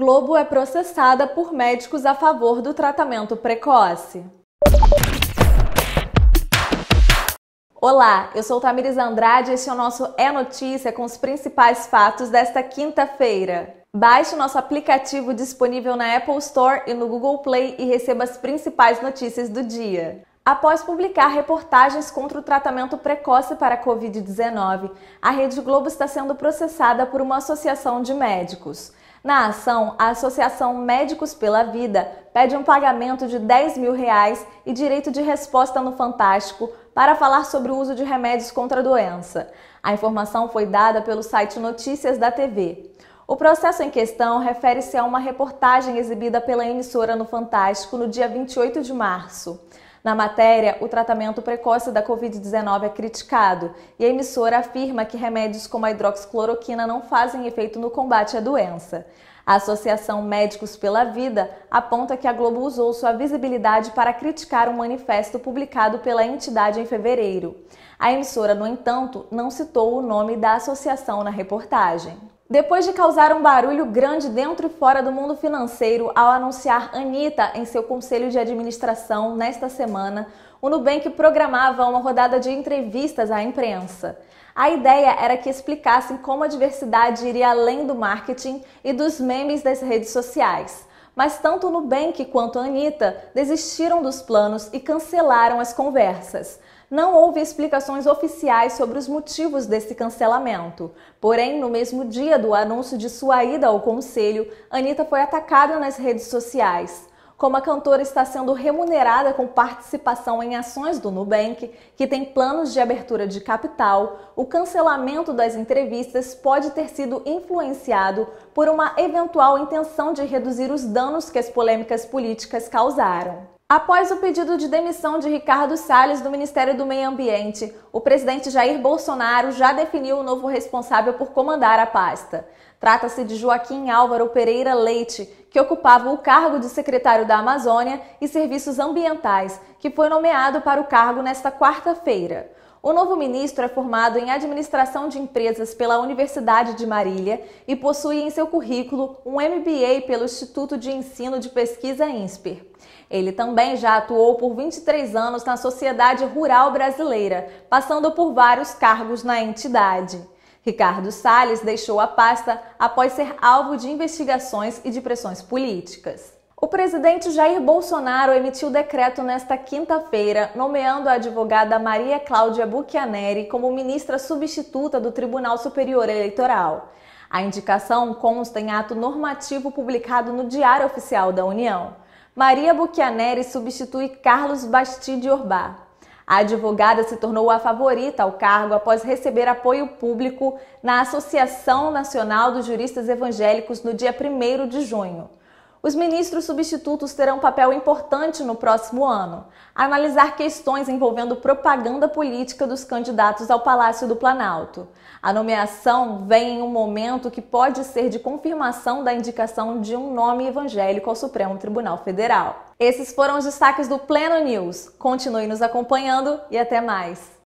Globo é processada por médicos a favor do tratamento precoce. Olá, eu sou Tamires Andrade e este é o nosso É Notícia com os principais fatos desta quinta-feira. Baixe o nosso aplicativo disponível na Apple Store e no Google Play e receba as principais notícias do dia. Após publicar reportagens contra o tratamento precoce para a Covid-19, a Rede Globo está sendo processada por uma associação de médicos. Na ação, a Associação Médicos pela Vida pede um pagamento de 10 mil reais e direito de resposta no Fantástico para falar sobre o uso de remédios contra a doença. A informação foi dada pelo site Notícias da TV. O processo em questão refere-se a uma reportagem exibida pela emissora no Fantástico no dia 28 de março. Na matéria, o tratamento precoce da Covid-19 é criticado e a emissora afirma que remédios como a hidroxicloroquina não fazem efeito no combate à doença. A Associação Médicos pela Vida aponta que a Globo usou sua visibilidade para criticar um manifesto publicado pela entidade em fevereiro. A emissora, no entanto, não citou o nome da associação na reportagem. Depois de causar um barulho grande dentro e fora do mundo financeiro ao anunciar Anitta em seu conselho de administração nesta semana, o Nubank programava uma rodada de entrevistas à imprensa. A ideia era que explicassem como a diversidade iria além do marketing e dos memes das redes sociais mas tanto Nubank quanto Anitta desistiram dos planos e cancelaram as conversas. Não houve explicações oficiais sobre os motivos desse cancelamento. Porém, no mesmo dia do anúncio de sua ida ao conselho, Anitta foi atacada nas redes sociais como a cantora está sendo remunerada com participação em ações do Nubank, que tem planos de abertura de capital, o cancelamento das entrevistas pode ter sido influenciado por uma eventual intenção de reduzir os danos que as polêmicas políticas causaram. Após o pedido de demissão de Ricardo Salles do Ministério do Meio Ambiente, o presidente Jair Bolsonaro já definiu o novo responsável por comandar a pasta. Trata-se de Joaquim Álvaro Pereira Leite, que ocupava o cargo de secretário da Amazônia e Serviços Ambientais, que foi nomeado para o cargo nesta quarta-feira. O novo ministro é formado em Administração de Empresas pela Universidade de Marília e possui em seu currículo um MBA pelo Instituto de Ensino de Pesquisa INSPER. Ele também já atuou por 23 anos na sociedade rural brasileira, passando por vários cargos na entidade. Ricardo Salles deixou a pasta após ser alvo de investigações e de pressões políticas. O presidente Jair Bolsonaro emitiu decreto nesta quinta-feira, nomeando a advogada Maria Cláudia Bucchianeri como ministra substituta do Tribunal Superior Eleitoral. A indicação consta em ato normativo publicado no Diário Oficial da União. Maria Bucchianeri substitui Carlos Bastide Orbá. A advogada se tornou a favorita ao cargo após receber apoio público na Associação Nacional dos Juristas Evangélicos no dia 1 de junho. Os ministros substitutos terão um papel importante no próximo ano: analisar questões envolvendo propaganda política dos candidatos ao Palácio do Planalto. A nomeação vem em um momento que pode ser de confirmação da indicação de um nome evangélico ao Supremo Tribunal Federal. Esses foram os destaques do Pleno News. Continue nos acompanhando e até mais.